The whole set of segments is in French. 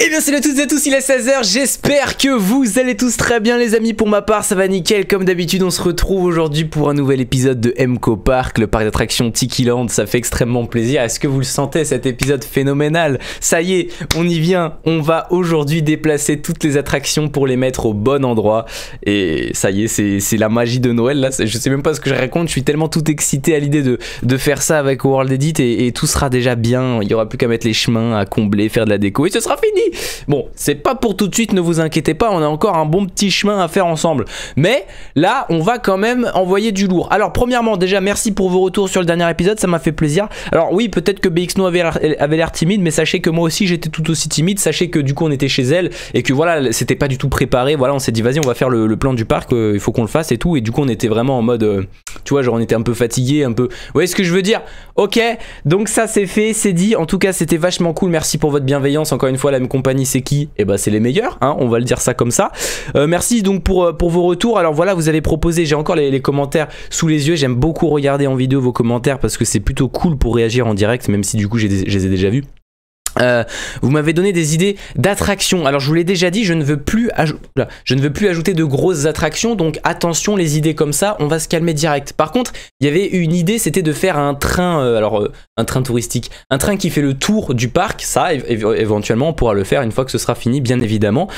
Eh bien salut à toutes et à tous, il est 16h, j'espère que vous allez tous très bien les amis, pour ma part ça va nickel, comme d'habitude on se retrouve aujourd'hui pour un nouvel épisode de MCO Park, le parc d'attractions Tiki Land, ça fait extrêmement plaisir, est-ce que vous le sentez cet épisode phénoménal Ça y est, on y vient, on va aujourd'hui déplacer toutes les attractions pour les mettre au bon endroit, et ça y est, c'est la magie de Noël là, je sais même pas ce que je raconte, je suis tellement tout excité à l'idée de, de, faire ça avec World Edit, et, et tout sera déjà bien, il y aura plus qu'à mettre les chemins, à combler, faire de la déco, et ce sera fini Bon, c'est pas pour tout de suite, ne vous inquiétez pas, on a encore un bon petit chemin à faire ensemble. Mais là, on va quand même envoyer du lourd. Alors, premièrement, déjà, merci pour vos retours sur le dernier épisode, ça m'a fait plaisir. Alors oui, peut-être que BXNO avait, avait l'air timide, mais sachez que moi aussi, j'étais tout aussi timide. Sachez que du coup, on était chez elle et que voilà, c'était pas du tout préparé. Voilà, on s'est dit, vas-y, on va faire le, plan du parc, euh, il faut qu'on le fasse et tout. Et du coup, on était vraiment en mode, euh, tu vois, genre, on était un peu fatigué, un peu... Vous voyez ce que je veux dire Ok, donc ça, c'est fait, c'est dit. En tout cas, c'était vachement cool. Merci pour votre bienveillance. Encore une fois, la même c'est qui Et eh bah ben, c'est les meilleurs, hein, on va le dire ça comme ça. Euh, merci donc pour, euh, pour vos retours. Alors voilà, vous avez proposé, j'ai encore les, les, commentaires sous les yeux. J'aime beaucoup regarder en vidéo vos commentaires parce que c'est plutôt cool pour réagir en direct, même si du coup je les ai déjà vus. Euh, vous m'avez donné des idées d'attractions. Alors je vous l'ai déjà dit, je ne, veux plus je ne veux plus ajouter de grosses attractions, donc attention les idées comme ça, on va se calmer direct. Par contre, il y avait une idée, c'était de faire un train, euh, alors euh, un train touristique, un train qui fait le tour du parc, ça éventuellement on pourra le faire une fois que ce sera fini, bien évidemment.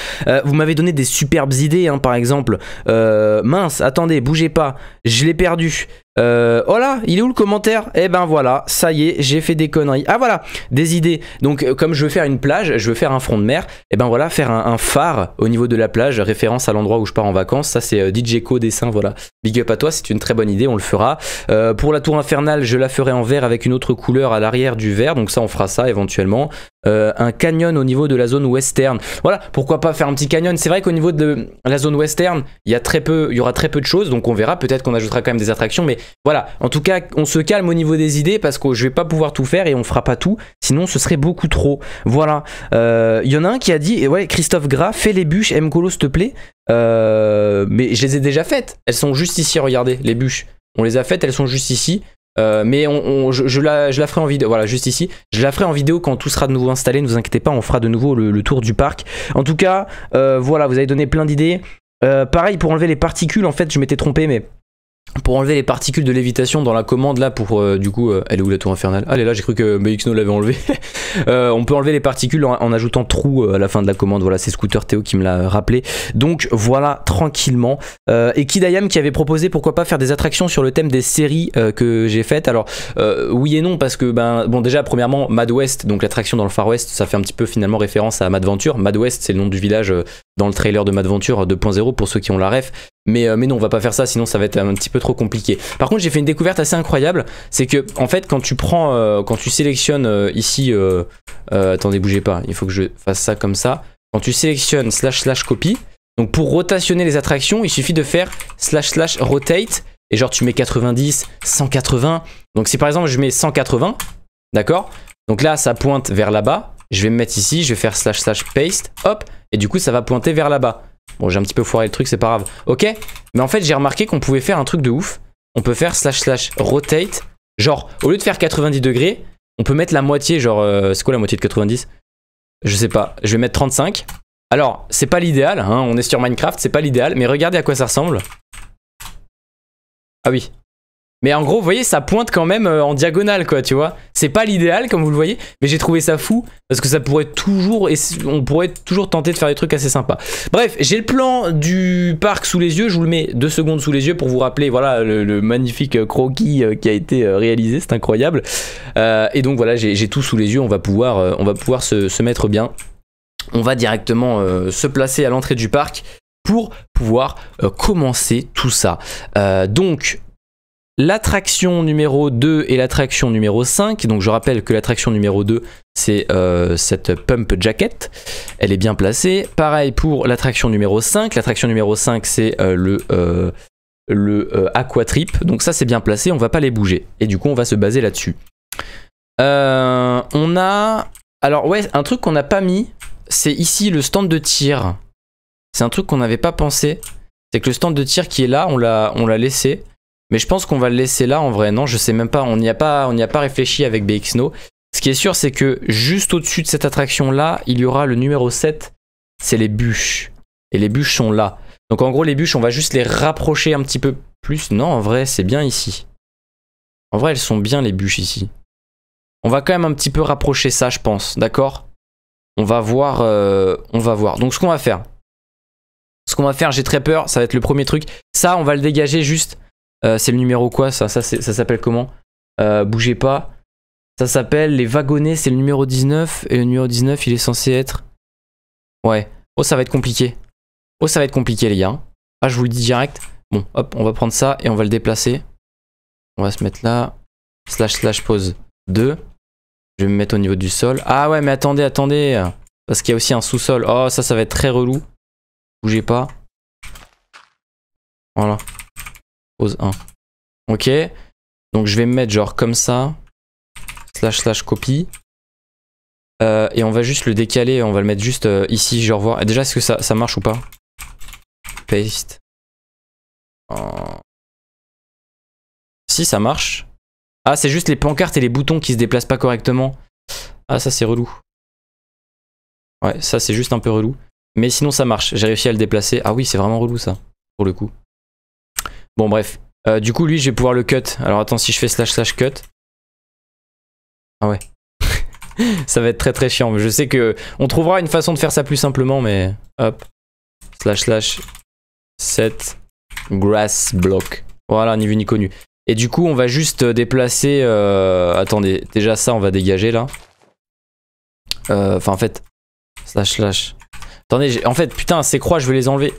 vous m'avez donné des superbes idées, hein, par exemple, mince, attendez, bougez pas, je l'ai perdu. Euh, oh là, il est où le commentaire Eh ben voilà, ça y est, j'ai fait des conneries. Ah voilà, des idées. Donc euh, comme je veux faire une plage, je veux faire un front de mer, eh ben voilà, faire un, phare au niveau de la plage, référence à l'endroit où je pars en vacances. Ça c'est euh, DJ Co dessin, voilà. Big up à toi, c'est une très bonne idée, on le fera. Euh, pour la tour infernale, je la ferai en vert avec une autre couleur à l'arrière du vert, donc ça on fera ça éventuellement. Euh, un canyon au niveau de la zone western. Voilà, pourquoi pas faire un petit canyon C'est vrai qu'au niveau de la zone western, il y, y aura très peu de choses, donc on verra, peut-être qu'on ajoutera quand même des attractions, mais voilà, en tout cas, on se calme au niveau des idées parce que je vais pas pouvoir tout faire et on fera pas tout, sinon ce serait beaucoup trop. Voilà, euh, il y en a un qui a dit, ouais, Christophe Gras, fais les bûches, M. s'il te plaît. Euh, mais je les ai déjà faites, elles sont juste ici, regardez, les bûches. On les a faites, elles sont juste ici. Euh, mais on, je, la, ferai en vidéo, voilà, juste ici. Je la ferai en vidéo quand tout sera de nouveau installé, ne vous inquiétez pas, on fera de nouveau le, tour du parc. En tout cas, euh, voilà, vous avez donné plein d'idées. Euh, pareil, pour enlever les particules, en fait, je m'étais trompé, mais pour enlever les particules de lévitation dans la commande là pour euh, du coup euh, elle est où la tour infernale allez ah, là j'ai cru que BXNO l'avait enlevé euh, on peut enlever les particules en, ajoutant trou à la fin de la commande voilà c'est Scooter Théo qui me l'a rappelé donc voilà tranquillement et Kidayam qui avait proposé pourquoi pas faire des attractions sur le thème des séries que j'ai faites alors oui et non parce que ben bon déjà premièrement Mad West donc l'attraction dans le Far West ça fait un petit peu finalement référence à Madventure Mad West c'est le nom du village dans le trailer de Madventure 2.0 pour ceux qui ont la ref euh, mais, non, on va pas faire ça, sinon ça va être un petit peu trop compliqué. Par contre, j'ai fait une découverte assez incroyable. C'est que, en fait, quand tu prends, euh, quand tu sélectionnes euh, ici, attendez, bougez pas, il faut que je fasse ça comme ça. Quand tu sélectionnes slash slash copy, donc pour rotationner les attractions, il suffit de faire slash slash rotate. Et genre, tu mets 90, 180. Donc si par exemple, je mets 180, d'accord Donc là, ça pointe vers là-bas. Je vais me mettre ici, je vais faire slash slash paste, hop. Et du coup, ça va pointer vers là-bas. Bon, j'ai un petit peu foiré le truc, c'est pas grave. Ok, mais en fait, j'ai remarqué qu'on pouvait faire un truc de ouf. On peut faire slash slash rotate. Genre, au lieu de faire 90 degrés, on peut mettre la moitié, genre... Euh, c'est quoi la moitié de 90 Je sais pas. Je vais mettre 35. Alors, c'est pas l'idéal, hein, on est sur Minecraft, c'est pas l'idéal. Mais regardez à quoi ça ressemble. Ah oui, mais en gros, vous voyez, ça pointe quand même euh, en diagonale, quoi, tu vois. C'est pas l'idéal, comme vous le voyez, mais j'ai trouvé ça fou, parce que ça pourrait toujours, et on pourrait toujours tenter de faire des trucs assez sympas. Bref, j'ai le plan du parc sous les yeux, je vous le mets deux secondes sous les yeux pour vous rappeler, voilà, le, magnifique euh, croquis euh, qui a été réalisé, c'est incroyable. et donc voilà, j'ai tout sous les yeux, on va pouvoir, on va pouvoir se, mettre bien. On va directement se placer à l'entrée du parc pour pouvoir commencer tout ça. donc L'attraction numéro 2 et l'attraction numéro 5, donc je rappelle que l'attraction numéro 2 c'est euh, cette pump jacket, elle est bien placée. Pareil pour l'attraction numéro 5, l'attraction numéro 5 c'est euh, le, euh, aquatrip, donc ça c'est bien placé, on va pas les bouger. Et du coup on va se baser là-dessus. on a... Alors ouais, un truc qu'on n'a pas mis, c'est ici le stand de tir. C'est un truc qu'on n'avait pas pensé, c'est que le stand de tir qui est là, on l'a laissé. Mais je pense qu'on va le laisser là en vrai. Non, je sais même pas. On n'y a, pas, on n'y a pas réfléchi avec BXNO. Ce qui est sûr, c'est que juste au-dessus de cette attraction-là, il y aura le numéro 7. C'est les bûches. Et les bûches sont là. Donc en gros, les bûches, on va juste les rapprocher un petit peu plus. Non, en vrai, c'est bien ici. En vrai, elles sont bien les bûches ici. On va quand même un petit peu rapprocher ça, je pense. D'accord On va voir. Euh, on va voir. Donc ce qu'on va faire. Ce qu'on va faire, j'ai très peur. Ça va être le premier truc. Ça, on va le dégager juste euh, c'est le numéro quoi ça Ça, ça s'appelle comment euh, Bougez pas. Ça s'appelle Les Wagonnets, c'est le numéro 19. Et le numéro 19, il est censé être. Ouais. Oh, ça va être compliqué. Oh, ça va être compliqué, les gars. Ah, je vous le dis direct. Bon, hop, on va prendre ça et on va le déplacer. On va se mettre là. Slash, slash, pause 2. Je vais me mettre au niveau du sol. Ah ouais, mais attendez, attendez. Parce qu'il y a aussi un sous-sol. Oh, ça, ça va être très relou. Bougez pas. Voilà. 1. Ok. Donc je vais me mettre genre comme ça. Slash slash copie. Euh, et on va juste le décaler, on va le mettre juste euh, ici, genre voir. déjà, est-ce que ça, marche ou pas Paste. Si, ça marche. Ah, c'est juste les pancartes et les boutons qui se déplacent pas correctement. Ah, ça c'est relou. Ouais, ça c'est juste un peu relou. Mais sinon ça marche, j'ai réussi à le déplacer. Ah oui, c'est vraiment relou ça, pour le coup. Bon, bref. Euh, du coup, lui, je vais pouvoir le cut. Alors, attends, si je fais slash slash cut. Ah ouais. ça va être très très chiant. Je sais que on trouvera une façon de faire ça plus simplement, mais hop. Slash slash set grass block. Voilà, ni vu ni connu. Et du coup, on va juste déplacer... Euh, attendez, déjà ça, on va dégager là. Euh, enfin, en fait... Slash slash... Attendez, en fait, putain, ces croix, je vais les enlever.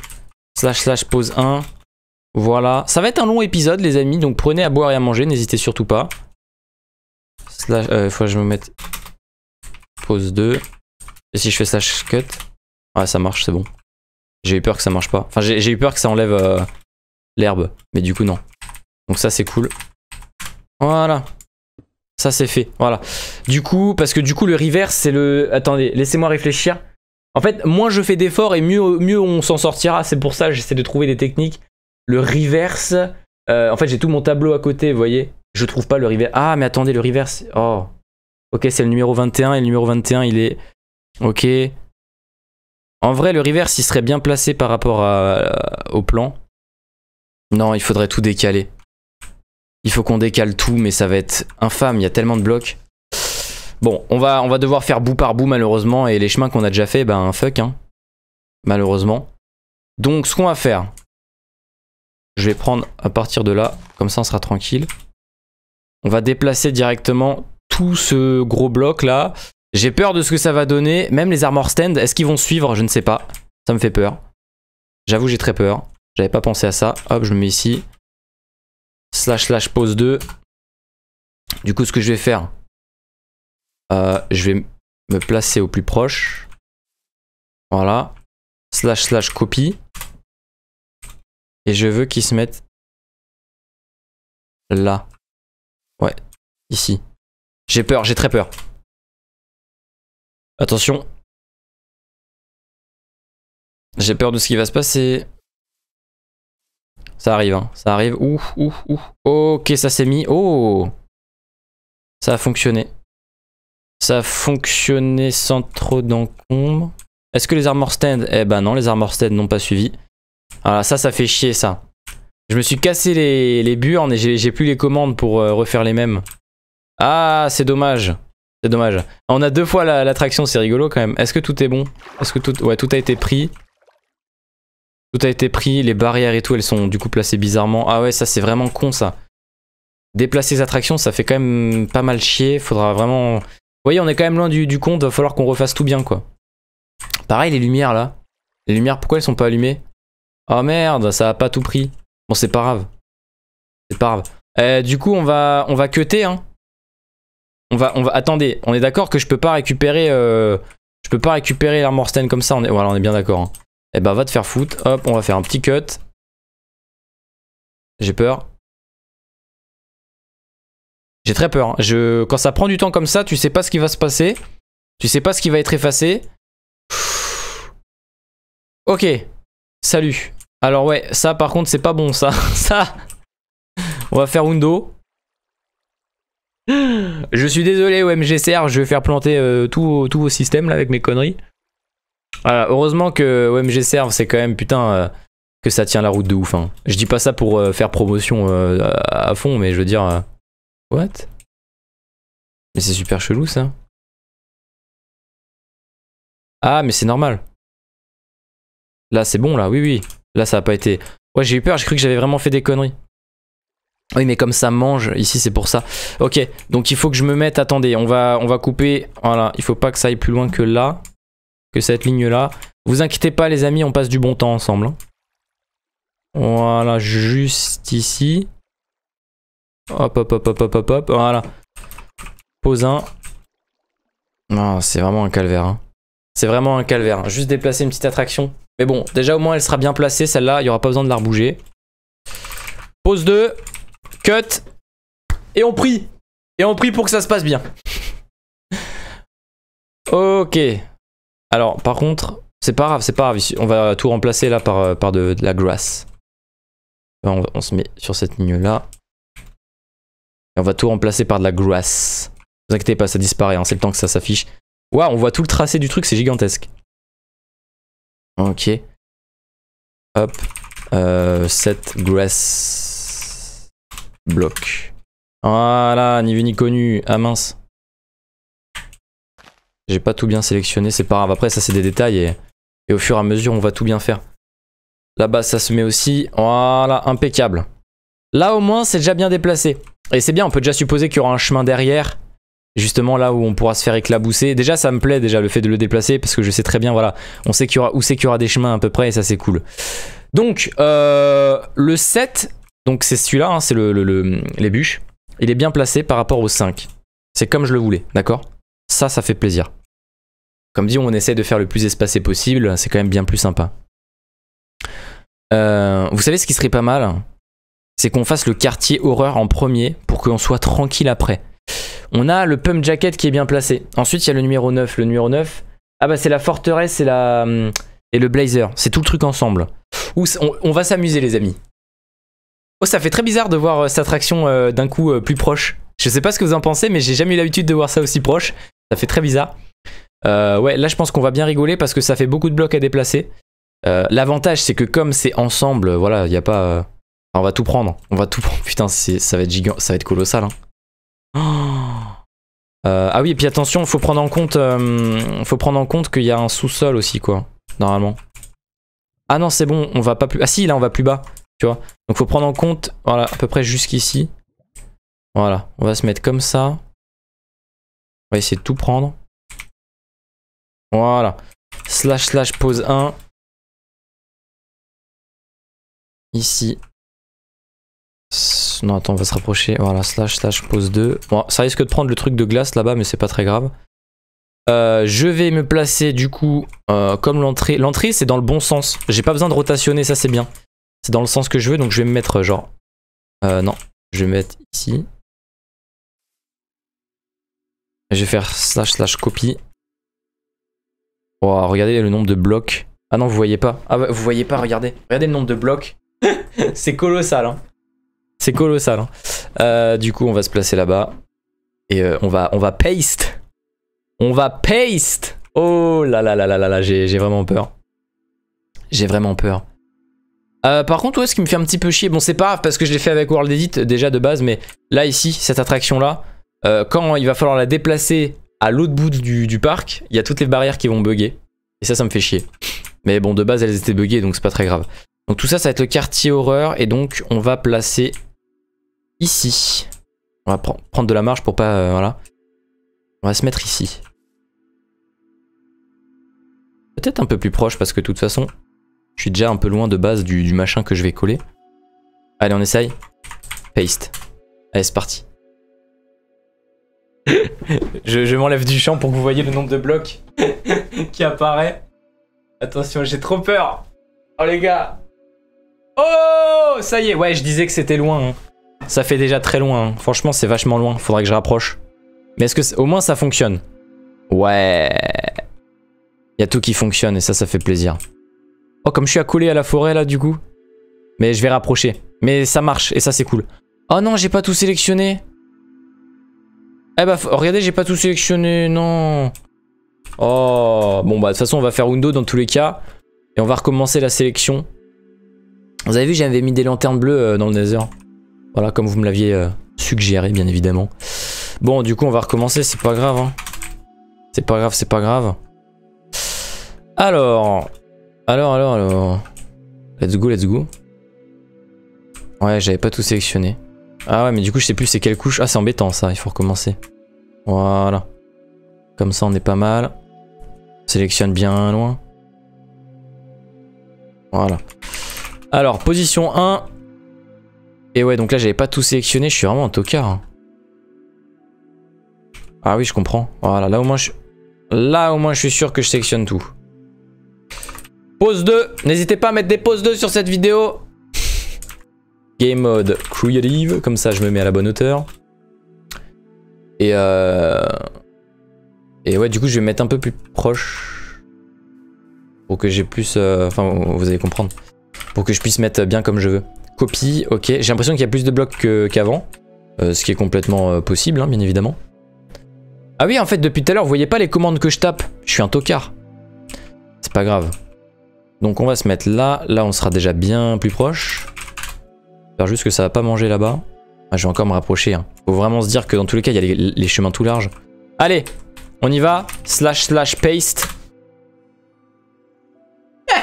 Slash slash pose 1. Voilà, ça va être un long épisode les amis, donc prenez à boire et à manger, n'hésitez surtout pas. Slash, euh, faut que je me mette pause 2. Et si je fais slash cut Ouais, ça marche, c'est bon. J'ai eu peur que ça marche pas. Enfin, j'ai eu peur que ça enlève euh, l'herbe, mais du coup non. Donc ça c'est cool. Voilà. Ça c'est fait, voilà. Du coup, parce que du coup le reverse c'est le... Attendez, laissez-moi réfléchir. En fait, moins je fais d'efforts et mieux, mieux on s'en sortira. C'est pour ça que j'essaie de trouver des techniques le reverse. Euh, en fait, j'ai tout mon tableau à côté, vous voyez. Je trouve pas le reverse. Ah, mais attendez, le reverse. Oh. Ok, c'est le numéro 21 et le numéro 21, il est. Ok. En vrai, le reverse, il serait bien placé par rapport euh, au plan. Non, il faudrait tout décaler. Il faut qu'on décale tout, mais ça va être infâme. Il y a tellement de blocs. Bon, on va, on va devoir faire bout par bout, malheureusement. Et les chemins qu'on a déjà fait, ben fuck, hein. Malheureusement. Donc, ce qu'on va faire, je vais prendre à partir de là, comme ça on sera tranquille. On va déplacer directement tout ce gros bloc là. J'ai peur de ce que ça va donner. Même les armor stand, est-ce qu'ils vont suivre Je ne sais pas. Ça me fait peur. J'avoue, j'ai très peur. J'avais pas pensé à ça. Hop, je me mets ici. Slash slash pose 2. Du coup, ce que je vais faire, euh, je vais me placer au plus proche. Voilà. Slash slash copie. Et je veux qu'ils se mettent là. Ouais, ici. J'ai peur, j'ai très peur. Attention. J'ai peur de ce qui va se passer. Ça arrive, hein. ça arrive. Ouh, ouh, ouh. Ok, ça s'est mis. Oh Ça a fonctionné. Ça a fonctionné sans trop d'encombre. Est-ce que les armor stand Eh ben non, les armor stand n'ont pas suivi. Ah ça, ça fait chier, ça. Je me suis cassé les, les burnes et j'ai plus les commandes pour euh, refaire les mêmes. Ah, c'est dommage. C'est dommage. On a deux fois l'attraction, c'est rigolo quand même. Est-ce que tout est bon Est-ce que tout... Ouais, tout a été pris. Tout a été pris, les barrières et tout, elles sont du coup placées bizarrement. Ah ouais, ça c'est vraiment con ça. Déplacer les attractions, ça fait quand même pas mal chier. Faudra vraiment... Vous voyez, on est quand même loin du, du compte, va falloir qu'on refasse tout bien quoi. Pareil, les lumières là. Les lumières, pourquoi elles sont pas allumées Oh merde, ça a pas tout pris. Bon, c'est pas grave. C'est pas grave. Euh, du coup, on va, on va cutter, hein. On va, on va, attendez, on est d'accord que je peux pas récupérer, euh, je peux pas récupérer l'armor stand comme ça. On est, voilà, on est bien d'accord. Hein. Eh ben, va te faire foutre. Hop, on va faire un petit cut. J'ai peur. J'ai très peur. Hein. Je, quand ça prend du temps comme ça, tu sais pas ce qui va se passer. Tu sais pas ce qui va être effacé. Ok. Salut. Alors ouais, ça par contre c'est pas bon ça. Ça. On va faire Undo. Je suis désolé OMGCR, je vais faire planter tout euh, tout, vos systèmes là avec mes conneries. Voilà, heureusement que Serve c'est quand même putain euh, que ça tient la route de ouf. Hein. Je dis pas ça pour euh, faire promotion à, à, fond, mais je veux dire... what Mais c'est super chelou ça. Ah mais c'est normal. Là, c'est bon, là. Oui, oui. Là, ça a pas été... Ouais, j'ai eu peur. J'ai cru que j'avais vraiment fait des conneries. Oui, mais comme ça mange, ici, c'est pour ça. Ok, donc il faut que je me mette... Attendez, on va, on va couper... Voilà, il faut pas que ça aille plus loin que là. Que cette ligne-là. Vous inquiétez pas, les amis, on passe du bon temps ensemble. Hein. Voilà, juste ici. Hop, hop, hop, hop, hop, hop, hop. Voilà. Pose un. Non, c'est vraiment un calvaire. Hein. C'est vraiment un calvaire. Juste déplacer une petite attraction. Mais bon, déjà au moins elle sera bien placée, celle-là, il n'y aura pas besoin de la rebouger. Pause 2, cut, et on prie. Et on prie pour que ça se passe bien. ok. Alors, par contre, c'est pas grave, c'est pas grave. On va tout remplacer là par, euh, par de, la grass. On, se met sur cette ligne-là. Et on va tout remplacer par de la grass. Ne vous inquiétez pas, ça disparaît, hein, c'est le temps que ça s'affiche. Waouh, on voit tout le tracé du truc, c'est gigantesque. Ok. Hop. Euh, set grass bloc. Voilà, ni vu ni connu. à ah, mince. J'ai pas tout bien sélectionné, c'est pas grave. Après, ça c'est des détails et, et, au fur et à mesure, on va tout bien faire. Là-bas, ça se met aussi. Voilà, impeccable. Là, au moins, c'est déjà bien déplacé. Et c'est bien, on peut déjà supposer qu'il y aura un chemin derrière justement là où on pourra se faire éclabousser. Déjà, ça me plaît déjà le fait de le déplacer parce que je sais très bien, voilà, on sait qu'il y aura, où c'est qu'il aura des chemins à peu près et ça c'est cool. Donc, euh, le 7, donc c'est celui-là, hein, c'est le, les bûches, il est bien placé par rapport au 5. C'est comme je le voulais, d'accord Ça, ça fait plaisir. Comme dit, on essaie de faire le plus espacé possible, c'est quand même bien plus sympa. Euh, vous savez ce qui serait pas mal C'est qu'on fasse le quartier horreur en premier pour qu'on soit tranquille après. On a le pump jacket qui est bien placé. Ensuite, il y a le numéro 9. Le numéro 9, ah bah c'est la forteresse et, la, et le blazer. C'est tout le truc ensemble. on, va s'amuser, les amis. Oh, ça fait très bizarre de voir euh, cette attraction euh, d'un coup euh, plus proche. Je sais pas ce que vous en pensez, mais j'ai jamais eu l'habitude de voir ça aussi proche. Ça fait très bizarre. ouais, là je pense qu'on va bien rigoler parce que ça fait beaucoup de blocs à déplacer. L'avantage c'est que comme c'est ensemble, voilà, il n'y a pas. on va tout prendre. On va tout prendre. Putain, ça va être gigant, ça va être colossal. Hein. Oh euh, ah oui, et puis attention, faut prendre en compte, euh, faut prendre en compte qu'il y a un sous-sol aussi, quoi, normalement. Ah non, c'est bon, on va pas plus... Ah si, là, on va plus bas, tu vois. Donc faut prendre en compte, voilà, à peu près jusqu'ici. Voilà, on va se mettre comme ça. On va essayer de tout prendre. Voilà. Slash slash pose 1. Ici, non, attends, on va se rapprocher. Voilà, slash, slash, pose 2. Bon, ça risque de prendre le truc de glace là-bas, mais c'est pas très grave. Euh, je vais me placer du coup euh, comme l'entrée. L'entrée, c'est dans le bon sens. J'ai pas besoin de rotationner, ça c'est bien. C'est dans le sens que je veux, donc je vais me mettre euh, genre... non, je vais mettre ici. Je vais faire slash slash copie Wow, regardez le nombre de blocs. Ah non, vous voyez pas. Ah, vous voyez pas, regardez. Regardez le nombre de blocs. c'est colossal. Hein. C'est colossal. Hein. Euh, du coup, on va se placer là-bas. Et euh, on, va, on va paste. On va paste. Oh là là là là là là, j'ai vraiment peur. J'ai vraiment peur. Euh, par contre, est ce qui me fait un petit peu chier, bon, c'est pas grave parce que je l'ai fait avec World Edit déjà de base, mais là, ici, cette attraction-là, quand il va falloir la déplacer à l'autre bout du, du parc, il y a toutes les barrières qui vont bugger. Et ça, ça me fait chier. Mais bon, de base, elles étaient buggées, donc c'est pas très grave. Donc tout ça, ça va être le quartier horreur, et donc on va placer ici. On va prendre de la marge pour pas... Euh, voilà. On va se mettre ici. Peut-être un peu plus proche parce que de toute façon, je suis déjà un peu loin de base du, machin que je vais coller. Allez, on essaye. Paste. Allez, c'est parti. je, m'enlève du champ pour que vous voyez le nombre de blocs qui apparaît. Attention, j'ai trop peur. Oh les gars. Oh, ça y est. Ouais, je disais que c'était loin. Hein. Ça fait déjà très loin. Hein. Franchement, c'est vachement loin. Faudrait que je rapproche. Mais est-ce que au moins ça fonctionne Ouais. Il y a tout qui fonctionne et ça, ça fait plaisir. Oh, comme je suis accolé à la forêt là, du coup. Mais je vais rapprocher. Mais ça marche et ça, c'est cool. Oh non, j'ai pas tout sélectionné. Eh bah, oh, regardez, j'ai pas tout sélectionné. Non. Oh. Bon, bah, de toute façon, on va faire Windows dans tous les cas. Et on va recommencer la sélection. Vous avez vu, j'avais mis des lanternes bleues euh, dans le Nether. Voilà, comme vous me l'aviez euh, suggéré, bien évidemment. Bon, du coup, on va recommencer, c'est pas grave. Hein. C'est pas grave, c'est pas grave. Alors, alors, alors, alors. Let's go, let's go. Ouais, j'avais pas tout sélectionné. Ah ouais, mais du coup, je sais plus c'est quelle couche. Ah, c'est embêtant ça, il faut recommencer. Voilà. Comme ça, on est pas mal. Sélectionne bien loin. Voilà. Alors, position 1, et ouais, donc là, j'avais pas tout sélectionné. Je suis vraiment un tocard. Hein. Ah oui, je comprends. Voilà, là au moins, je... là au moins, je suis sûr que je sélectionne tout. Pause 2. N'hésitez pas à mettre des pauses 2 sur cette vidéo. Game mode creative. Comme ça, je me mets à la bonne hauteur. Et euh... Et ouais, du coup, je vais mettre un peu plus proche. Pour que j'ai plus... Euh, enfin, vous allez comprendre. Pour que je puisse mettre bien comme je veux. Copie, ok. J'ai l'impression qu'il y a plus de blocs qu'avant. Euh, ce qui est complètement euh, possible, hein, bien évidemment. Ah oui, en fait, depuis tout à l'heure, vous voyez pas les commandes que je tape Je suis un tocard. C'est pas grave. Donc on va se mettre là. Là, on sera déjà bien plus proche. J'espère juste que ça va pas manger là-bas. Ah, je vais encore me rapprocher. Hein. Faut vraiment se dire que dans tous les cas, il y a les, les chemins tout larges. Allez, on y va. Slash, slash, paste. Eh,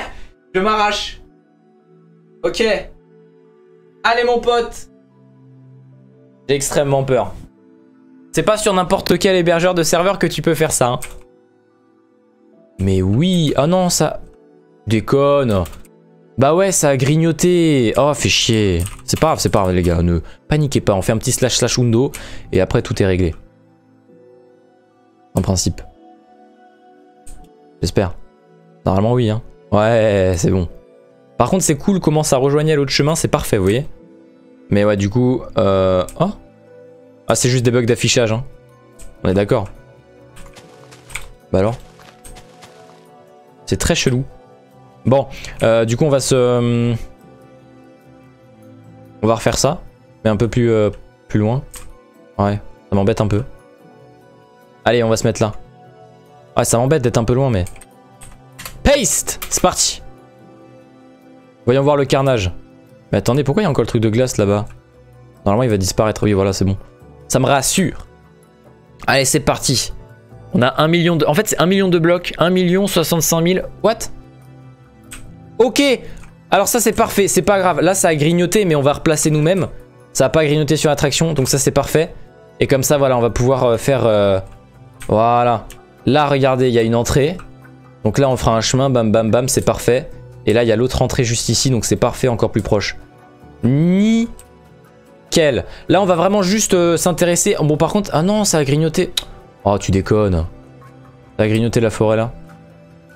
je m'arrache. Ok. Allez mon pote J'ai extrêmement peur. C'est pas sur n'importe quel hébergeur de serveur que tu peux faire ça. Hein. Mais oui Ah non, ça... Déconne Bah ouais, ça a grignoté Oh, fait chier C'est pas grave, c'est pas grave les gars, ne paniquez pas. On fait un petit slash slash undo et après tout est réglé. En principe. J'espère. Normalement oui, hein. Ouais, c'est bon. Par contre, c'est cool comment ça rejoignait l'autre chemin, c'est parfait, vous voyez Mais ouais, du coup... Euh... Oh Ah, c'est juste des bugs d'affichage, hein. On est d'accord. Bah alors C'est très chelou. Bon, euh, du coup, on va se... Euh, on va refaire ça, mais un peu plus, euh, plus loin. Ouais, ça m'embête un peu. Allez, on va se mettre là. Ouais, ça m'embête d'être un peu loin, mais... Paste C'est parti Voyons voir le carnage. Mais attendez, pourquoi il y a encore le truc de glace là-bas Normalement, il va disparaître. Oui, voilà, c'est bon. Ça me rassure. Allez, c'est parti. On a un million de... En fait, c'est un million de blocs. 1 million 65 000. What Ok Alors ça, c'est parfait. C'est pas grave. Là, ça a grignoté, mais on va replacer nous-mêmes. Ça a pas grignoté sur l'attraction, donc ça, c'est parfait. Et comme ça, voilà, on va pouvoir euh, faire... Euh, voilà. Là, regardez, il y a une entrée. Donc là, on fera un chemin. Bam, bam, bam. C'est parfait. Et là, il y a l'autre entrée juste ici, donc c'est parfait, encore plus proche. Nickel. Là, on va vraiment juste euh, s'intéresser. Bon, par contre, ah non, ça a grignoté. Oh, tu déconnes. Ça a grignoté la forêt là.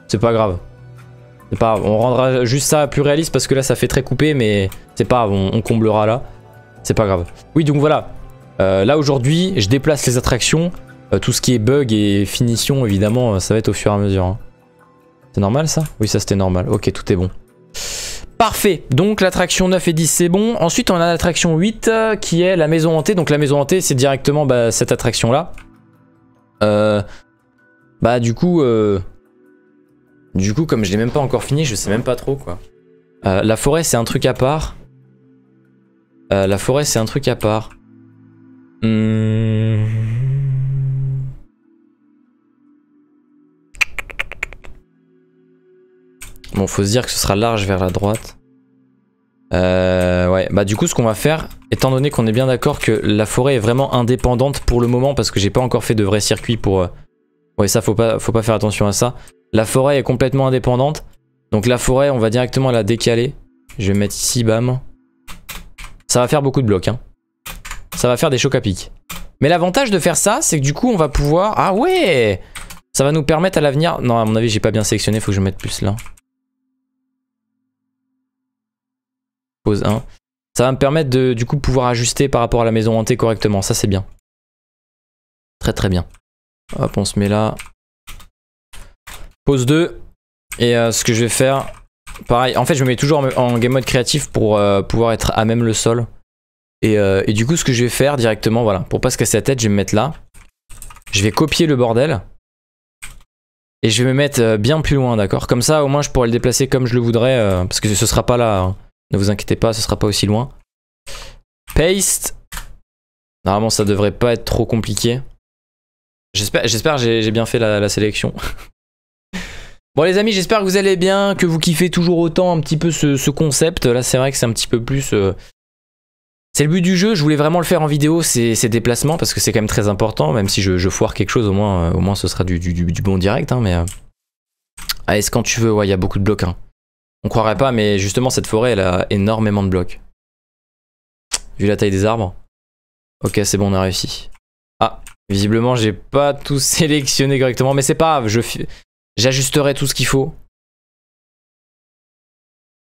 C'est pas grave. C'est pas grave. On rendra juste ça plus réaliste parce que là, ça fait très coupé, mais c'est pas grave, on, comblera là. C'est pas grave. Oui, donc voilà. Euh, là, aujourd'hui, je déplace les attractions. Euh, tout ce qui est bug et finition, évidemment, ça va être au fur et à mesure. Hein. C'est normal ça Oui, ça c'était normal. Ok, tout est bon. Parfait, donc l'attraction 9 et 10 c'est bon. Ensuite on a l'attraction 8 euh, qui est la maison hantée. Donc la maison hantée c'est directement bah, cette attraction là. Euh, bah du coup, euh, du coup comme je l'ai même pas encore fini, je sais même pas trop quoi. la forêt c'est un truc à part. la forêt c'est un truc à part. Hmm. faut se dire que ce sera large vers la droite. Euh, ouais, bah du coup ce qu'on va faire, étant donné qu'on est bien d'accord que la forêt est vraiment indépendante pour le moment parce que j'ai pas encore fait de vrai circuit pour... Euh, ouais ça faut pas, faut pas faire attention à ça. La forêt est complètement indépendante, donc la forêt on va directement la décaler. Je vais mettre ici, bam. Ça va faire beaucoup de blocs, hein. Ça va faire des chocs à pic. Mais l'avantage de faire ça, c'est que du coup on va pouvoir... Ah ouais Ça va nous permettre à l'avenir... Non à mon avis j'ai pas bien sélectionné, faut que je mette plus là. pose 1. Ça va me permettre de du coup pouvoir ajuster par rapport à la maison hantée correctement, ça c'est bien. Très très bien. Hop, on se met là. Pose 2. Et euh, ce que je vais faire, pareil, en fait je me mets toujours en, game mode créatif pour euh, pouvoir être à même le sol. Euh, et, du coup ce que je vais faire directement, voilà, pour pas se casser la tête, je vais me mettre là. Je vais copier le bordel. Et je vais me mettre bien plus loin, d'accord Comme ça au moins je pourrais le déplacer comme je le voudrais, parce que ce sera pas là ne vous inquiétez pas, ce sera pas aussi loin. Paste. Normalement, ça devrait pas être trop compliqué. J'espère j'ai bien fait la, sélection. bon les amis, j'espère que vous allez bien, que vous kiffez toujours autant un petit peu ce, concept. Là, c'est vrai que c'est un petit peu plus... Euh, c'est le but du jeu, je voulais vraiment le faire en vidéo, ces, déplacements, parce que c'est quand même très important, même si je, foire quelque chose, au moins, euh, au moins ce sera du, bon direct. Hein, mais... Euh, ah, est-ce quand tu veux, ouais, il y a beaucoup de blocs. Hein. On croirait pas, mais justement, cette forêt, elle a énormément de blocs. Vu la taille des arbres. Ok, c'est bon, on a réussi. Ah, visiblement, j'ai pas tout sélectionné correctement, mais c'est pas grave, je j'ajusterai tout ce qu'il faut.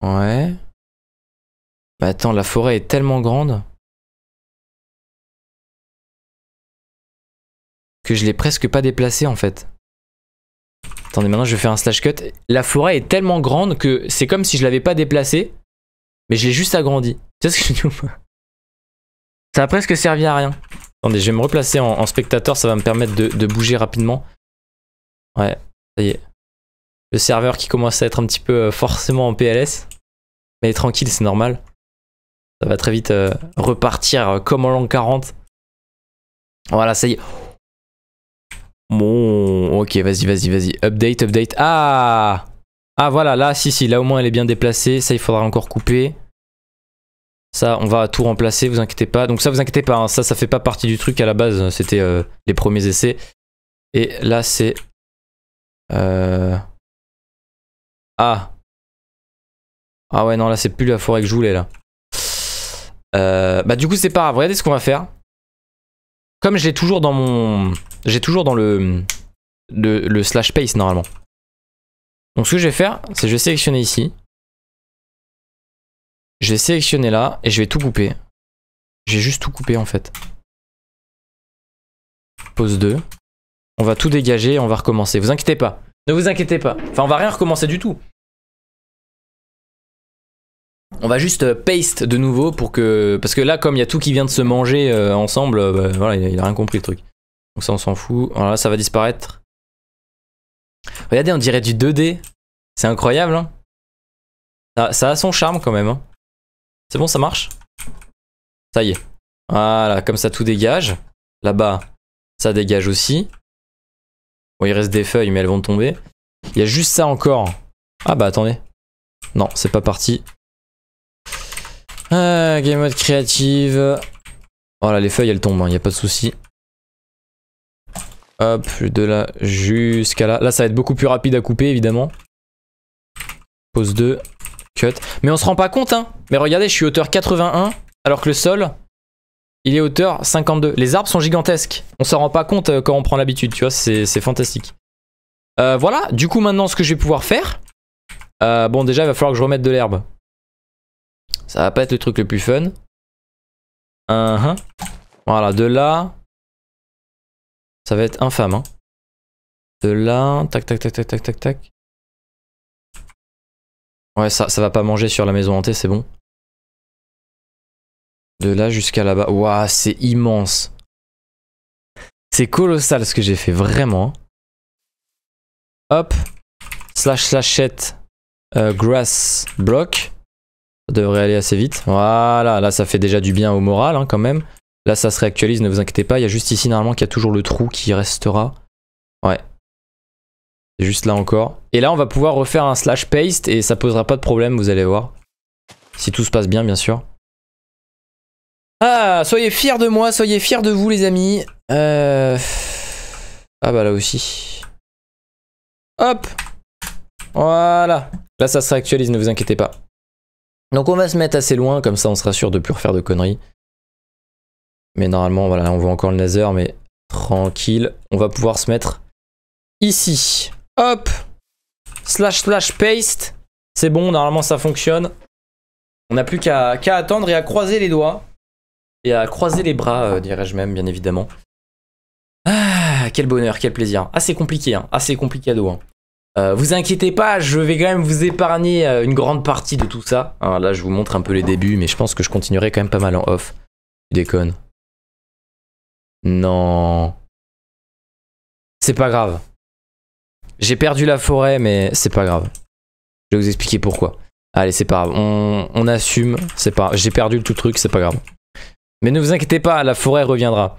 Ouais. Mais bah, attends, la forêt est tellement grande que je l'ai presque pas déplacée en fait. Attendez, maintenant je vais faire un slash cut. La forêt est tellement grande que c'est comme si je l'avais pas déplacé. mais je l'ai juste agrandi. Tu sais ce que je dis Ça a presque servi à rien. Attendez, je vais me replacer en, spectateur, ça va me permettre de, bouger rapidement. Ouais, ça y est. Le serveur qui commence à être un petit peu euh, forcément en PLS. Mais tranquille, c'est normal. Ça va très vite euh, repartir euh, comme en langue 40. Voilà, ça y est. Bon, ok, vas-y, vas-y, vas-y. Update, update. Ah Ah, voilà, là, si, si, là au moins elle est bien déplacée. Ça, il faudra encore couper. Ça, on va tout remplacer, vous inquiétez pas. Donc ça, vous inquiétez pas, hein. ça, ça fait pas partie du truc à la base. C'était euh, les premiers essais. Et là, c'est... Euh... Ah Ah ouais, non, là, c'est plus la forêt que je voulais, là. Euh, bah du coup, c'est pas grave. Regardez ce qu'on va faire. Comme j'ai toujours dans mon... J'ai toujours dans le, le, le slash paste normalement. Donc ce que je vais faire, c'est je vais sélectionner ici. Je vais sélectionner là et je vais tout couper. J'ai juste tout coupé en fait. Pause 2. On va tout dégager et on va recommencer. Vous inquiétez pas. Ne vous inquiétez pas. Enfin, on va rien recommencer du tout. On va juste euh, paste de nouveau pour que... Parce que là, comme il y a tout qui vient de se manger euh, ensemble, euh, bah, voilà, il a rien compris le truc. Donc ça, on s'en fout. Alors oh là, ça va disparaître. Regardez, on dirait du 2D. C'est incroyable, hein. ça, a son charme quand même. Hein. C'est bon, ça marche Ça y est. Voilà, comme ça, tout dégage. Là-bas, ça dégage aussi. Bon, il reste des feuilles, mais elles vont tomber. Il y a juste ça encore. Ah bah, attendez. Non, c'est pas parti. Euh, game mode créative. Voilà, oh les feuilles, elles tombent, hein. il n'y a pas de souci. Hop, de là jusqu'à là. Là, ça va être beaucoup plus rapide à couper, évidemment. Pose 2, cut. Mais on se rend pas compte, hein. Mais regardez, je suis hauteur 81, alors que le sol, il est hauteur 52. Les arbres sont gigantesques. On s'en rend pas compte euh, quand on prend l'habitude, tu vois, c'est fantastique. Euh, voilà, du coup, maintenant, ce que je vais pouvoir faire... Euh, bon, déjà, il va falloir que je remette de l'herbe. Ça va pas être le truc le plus fun. Voilà, de là, ça va être infâme. Hein. De là, tac, tac, tac, tac, tac, tac, tac. Ouais, ça, ça va pas manger sur la maison hantée, c'est bon. De là jusqu'à là-bas. Waouh, c'est immense. C'est colossal ce que j'ai fait, vraiment. Hein. Hop. Slash slashette. Euh, grass block. Ça devrait aller assez vite. Voilà, là ça fait déjà du bien au moral hein, quand même. Là, ça se réactualise, ne vous inquiétez pas. Il y a juste ici, normalement, qu'il y a toujours le trou qui restera. Ouais. C'est juste là encore. Et là, on va pouvoir refaire un slash paste et ça posera pas de problème, vous allez voir. Si tout se passe bien, bien sûr. Ah, soyez fiers de moi, soyez fiers de vous, les amis. Euh... Ah bah là aussi. Hop Voilà Là, ça se réactualise, ne vous inquiétez pas. Donc on va se mettre assez loin, comme ça on sera sûr de plus refaire de conneries. Mais normalement, voilà, on voit encore le laser, mais tranquille. On va pouvoir se mettre ici. Hop Slash slash paste. C'est bon, normalement ça fonctionne. On n'a plus qu'à attendre et à croiser les doigts. Et à croiser les bras, euh, dirais-je même, bien évidemment. Ah, quel bonheur, quel plaisir. Assez compliqué, hein. assez compliqué à dos. Hein. Euh, vous inquiétez pas, je vais quand même vous épargner euh, une grande partie de tout ça. Hein, là, je vous montre un peu les débuts, mais je pense que je continuerai quand même pas mal en off. Je déconne. Non. C'est pas grave. J'ai perdu la forêt, mais c'est pas grave. Je vais vous expliquer pourquoi. Allez, c'est pas grave. On, on assume. C'est pas. J'ai perdu le tout truc, c'est pas grave. Mais ne vous inquiétez pas, la forêt reviendra.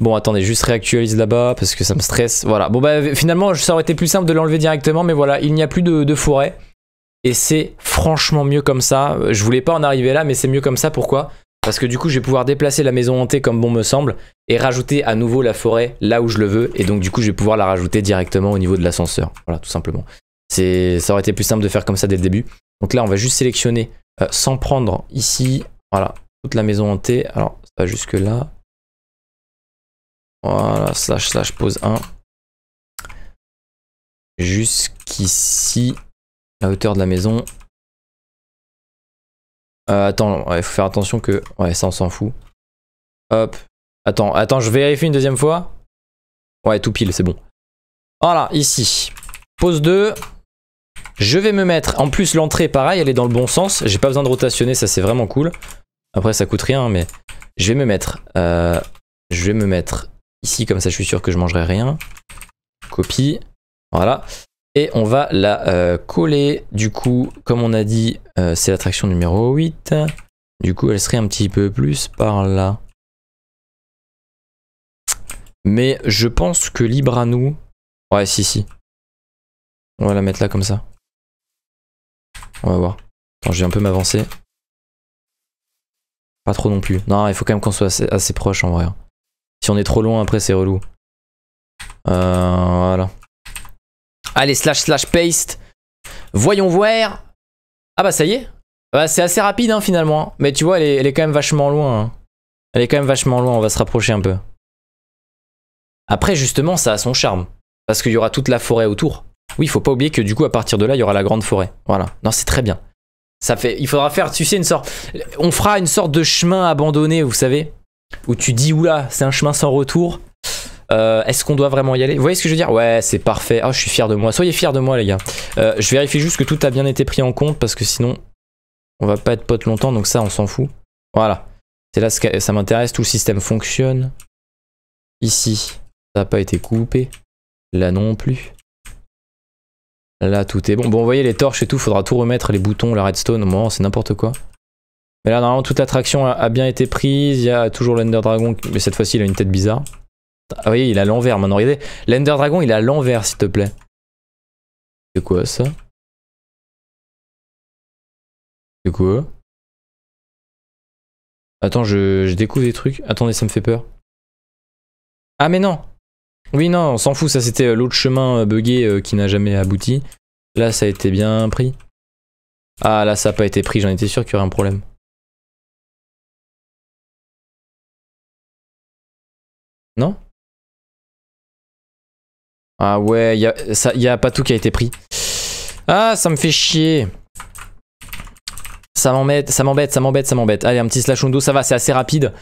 Bon, attendez, juste réactualise là-bas parce que ça me stresse. Voilà. Bon, bah finalement, ça aurait été plus simple de l'enlever directement, mais voilà, il n'y a plus de, de forêt. Et c'est franchement mieux comme ça. Je voulais pas en arriver là, mais c'est mieux comme ça. Pourquoi parce que du coup, je vais pouvoir déplacer la maison hantée comme bon me semble et rajouter à nouveau la forêt là où je le veux. Et donc, du coup, je vais pouvoir la rajouter directement au niveau de l'ascenseur. Voilà, tout simplement. Ça aurait été plus simple de faire comme ça dès le début. Donc là, on va juste sélectionner euh, sans prendre ici. Voilà, toute la maison hantée. Alors, ça jusque là. Voilà, slash, slash, pose 1. Jusqu'ici, la hauteur de la maison. Euh, attends, il faut faire attention que... Ouais, ça on s'en fout. Hop. Attends, attends, je vérifie une deuxième fois. Ouais, tout pile, c'est bon. Voilà, ici. Pause 2. Je vais me mettre... En plus, l'entrée, pareil, elle est dans le bon sens. J'ai pas besoin de rotationner, ça c'est vraiment cool. Après, ça coûte rien, mais... Je vais me mettre... Euh, je vais me mettre ici, comme ça je suis sûr que je mangerai rien. Copie. Voilà. Et on va la euh, coller. Du coup, comme on a dit, euh, c'est l'attraction numéro 8. Du coup, elle serait un petit peu plus par là. Mais je pense que libre à nous... Ouais, si, si. On va la mettre là comme ça. On va voir. je vais un peu m'avancer. Pas trop non plus. Non, il faut quand même qu'on soit assez, assez, proche en vrai. Hein. Si on est trop loin, après, c'est relou. Euh, voilà. Allez, slash slash paste. Voyons voir. Ah bah ça y est. c'est assez rapide hein, finalement. Hein. Mais tu vois, elle est, quand même vachement loin. Hein. Elle est quand même vachement loin, on va se rapprocher un peu. Après, justement, ça a son charme. Parce qu'il y aura toute la forêt autour. Oui, il faut pas oublier que du coup, à partir de là, il y aura la grande forêt. Voilà. Non, c'est très bien. Ça fait, il faudra faire, tu sais, une sorte. On fera une sorte de chemin abandonné, vous savez. Où tu dis, oula, c'est un chemin sans retour. Euh, est-ce qu'on doit vraiment y aller Vous voyez ce que je veux dire Ouais, c'est parfait. Ah, oh, je suis fier de moi. Soyez fiers de moi, les gars. Euh, je vérifie juste que tout a bien été pris en compte parce que sinon, on va pas être potes longtemps. Donc ça, on s'en fout. Voilà. C'est là ce que ça m'intéresse. Tout le système fonctionne. Ici, ça n'a pas été coupé. Là non plus. Là, tout est bon. Bon, vous voyez les torches et tout. Faudra tout remettre. Les boutons, la redstone. Au c'est n'importe quoi. Mais là, normalement, toute l'attraction a, bien été prise. Il y a toujours l'Ender Dragon, mais cette fois-ci, il a une tête bizarre. Ah oui, il a l'envers maintenant, regardez. L'Ender Dragon, il a l'envers, s'il te plaît. C'est quoi ça C'est quoi Attends, je, découvre des trucs. Attendez, ça me fait peur. Ah mais non Oui, non, on s'en fout, ça c'était euh, l'autre chemin euh, buggé euh, qui n'a jamais abouti. Là, ça a été bien pris. Ah là, ça n'a pas été pris, j'en étais sûr qu'il y aurait un problème. Non ah ouais, il y a, pas tout qui a été pris. Ah, ça me fait chier. Ça m'embête, ça m'embête, ça m'embête, ça m'embête. Allez, un petit slash undo, ça va, c'est assez rapide.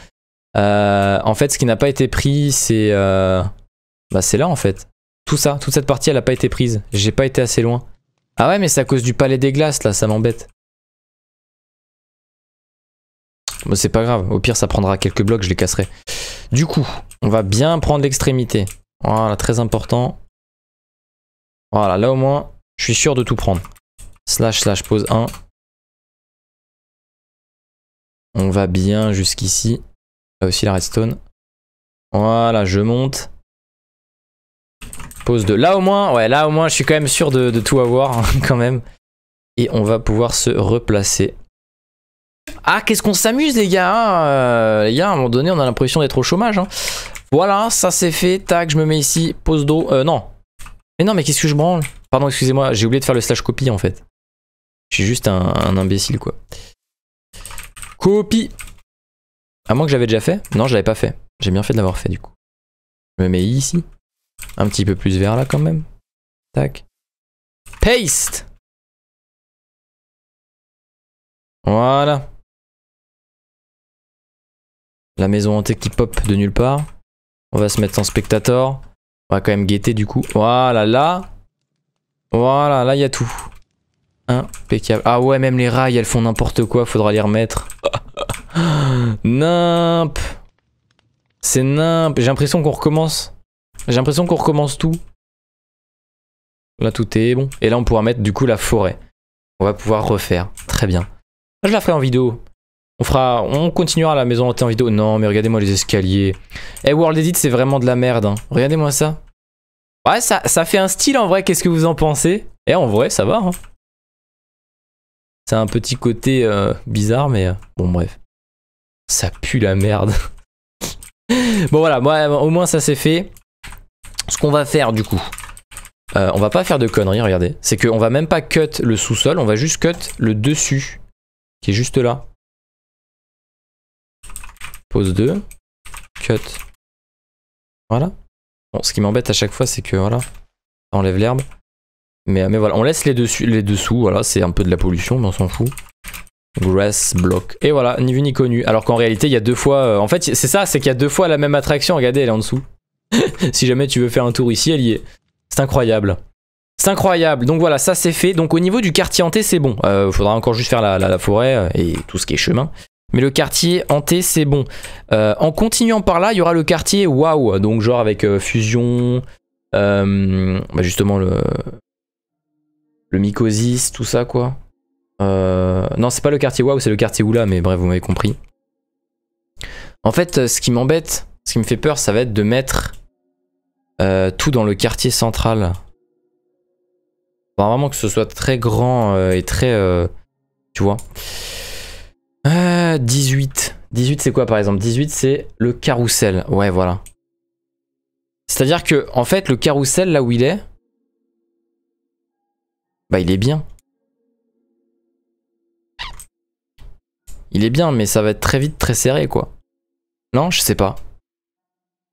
Euh, en fait, ce qui n'a pas été pris, c'est... Euh, bah, c'est là, en fait. Tout ça, toute cette partie, elle n'a pas été prise. J'ai pas été assez loin. Ah ouais, mais c'est à cause du palais des glaces, là, ça m'embête. Bon, c'est pas grave, au pire, ça prendra quelques blocs, je les casserai. Du coup, on va bien prendre l'extrémité. Voilà, très important. Voilà, là au moins, je suis sûr de tout prendre. Slash, slash, pose 1. On va bien jusqu'ici. Là aussi la redstone. Voilà, je monte. Pose 2. Là au moins, ouais, là au moins, je suis quand même sûr de, tout avoir, hein, quand même. Et on va pouvoir se replacer. Ah, qu'est-ce qu'on s'amuse, les gars hein, euh, Les gars, à un moment donné, on a l'impression d'être au chômage. Hein. Voilà, ça c'est fait. Tac, je me mets ici. Pose d'eau. Euh, non, mais non, mais qu'est-ce que je branle Pardon, excusez-moi, j'ai oublié de faire le slash copie, en fait. Je suis juste un, imbécile quoi. Copie À moins que j'avais déjà fait Non, je l'avais pas fait. J'ai bien fait de l'avoir fait du coup. Je me mets ici. Un petit peu plus vers là quand même. Tac. Paste Voilà. La maison hantée qui pop de nulle part. On va se mettre en spectateur. On va quand même guetter du coup. Voilà, là. Voilà, là, il y a tout. Impeccable. Ah ouais, même les rails, elles font n'importe quoi. Faudra les remettre. nimp. C'est nimp. J'ai l'impression qu'on recommence. J'ai l'impression qu'on recommence tout. Là, tout est bon. Et là, on pourra mettre du coup la forêt. On va pouvoir refaire. Très bien. Je la ferai en vidéo. On fera, on continuera la maison hantée en vidéo. Non, mais regardez-moi les escaliers. Eh, hey, World Edit, c'est vraiment de la merde. Hein. Regardez-moi ça. Ouais, ça, ça fait un style en vrai. Qu'est-ce que vous en pensez Eh, en vrai, ça va. Ça hein. C'est un petit côté euh, bizarre, mais euh, bon, bref. Ça pue la merde. bon, voilà. Moi, au moins, ça s'est fait. Ce qu'on va faire, du coup, euh, on va pas faire de conneries, regardez. C'est qu'on va même pas cut le sous-sol, on va juste cut le dessus, qui est juste là pose 2, cut. Voilà. Bon, ce qui m'embête à chaque fois, c'est que voilà, enlève l'herbe. Mais, euh, mais voilà, on laisse les, dessus, les dessous, voilà, c'est un peu de la pollution, mais on s'en fout. Grass block. Et voilà, ni vu ni connu. Alors qu'en réalité, il y a deux fois. Euh, en fait, c'est ça, c'est qu'il y a deux fois la même attraction. Regardez, elle est en dessous. si jamais tu veux faire un tour ici, elle y est. C'est incroyable. C'est incroyable. Donc voilà, ça c'est fait. Donc au niveau du quartier hanté, c'est bon. Il euh, faudra encore juste faire la, la, la, forêt et tout ce qui est chemin. Mais le quartier hanté, c'est bon. Euh, en continuant par là, il y aura le quartier waouh. Donc genre avec euh, fusion, euh, bah, justement le, le mycosis, tout ça quoi. non, c'est pas le quartier waouh, c'est le quartier oula, mais bref, vous m'avez compris. En fait, ce qui m'embête, ce qui me fait peur, ça va être de mettre tout dans le quartier central. vraiment que ce soit très grand et très... tu vois euh, 18. 18 c'est quoi par exemple 18 c'est le carrousel. Ouais voilà. C'est-à-dire que en fait le carrousel là où il est, bah il est bien. Il est bien mais ça va être très vite très serré quoi. Non je sais pas.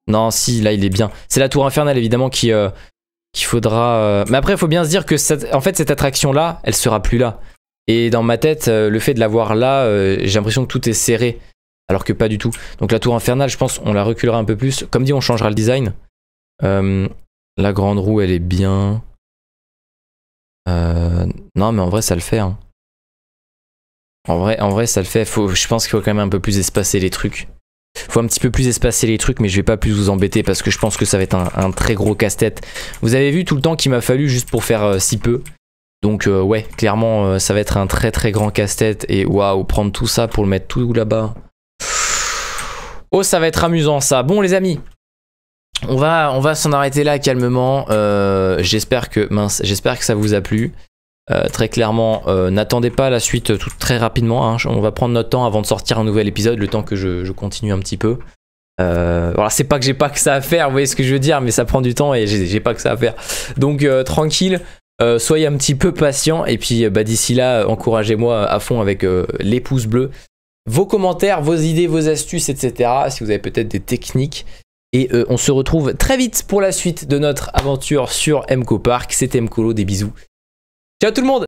Non si là il est bien. C'est la tour infernale évidemment qui... Euh, qu'il faudra... Euh, mais après il faut bien se dire que en fait cette attraction là elle sera plus là. Et dans ma tête, euh, le fait de l'avoir là, euh, j'ai l'impression que tout est serré, alors que pas du tout. Donc la tour infernale, je pense, on la reculera un peu plus. Comme dit, on changera le design. Euh, la grande roue, elle est bien. non, mais en vrai, ça le fait. Hein. En vrai, en vrai, ça le fait. Faut, je pense qu'il faut quand même un peu plus espacer les trucs. Faut un petit peu plus espacer les trucs, mais je vais pas plus vous embêter parce que je pense que ça va être un, très gros casse-tête. Vous avez vu tout le temps qu'il m'a fallu juste pour faire si peu. Donc euh, ouais, clairement, euh, ça va être un très très grand casse-tête. Et waouh, prendre tout ça pour le mettre tout là-bas. Oh, ça va être amusant ça. Bon les amis, on va, on va s'en arrêter là calmement. Euh, j'espère que mince, j'espère que ça vous a plu. très clairement, n'attendez pas la suite tout, très rapidement. Hein. On va prendre notre temps avant de sortir un nouvel épisode, le temps que je, continue un petit peu. Euh, voilà, c'est pas que j'ai pas que ça à faire, vous voyez ce que je veux dire, mais ça prend du temps et j'ai pas que ça à faire. Donc tranquille, euh, soyez un petit peu patient et puis euh, bah, d'ici là, euh, encouragez-moi à fond avec les pouces bleus, vos commentaires, vos idées, vos astuces, etc. Si vous avez peut-être des techniques. Et on se retrouve très vite pour la suite de notre aventure sur MCO Park. C'était Mcolo, des bisous. Ciao tout le monde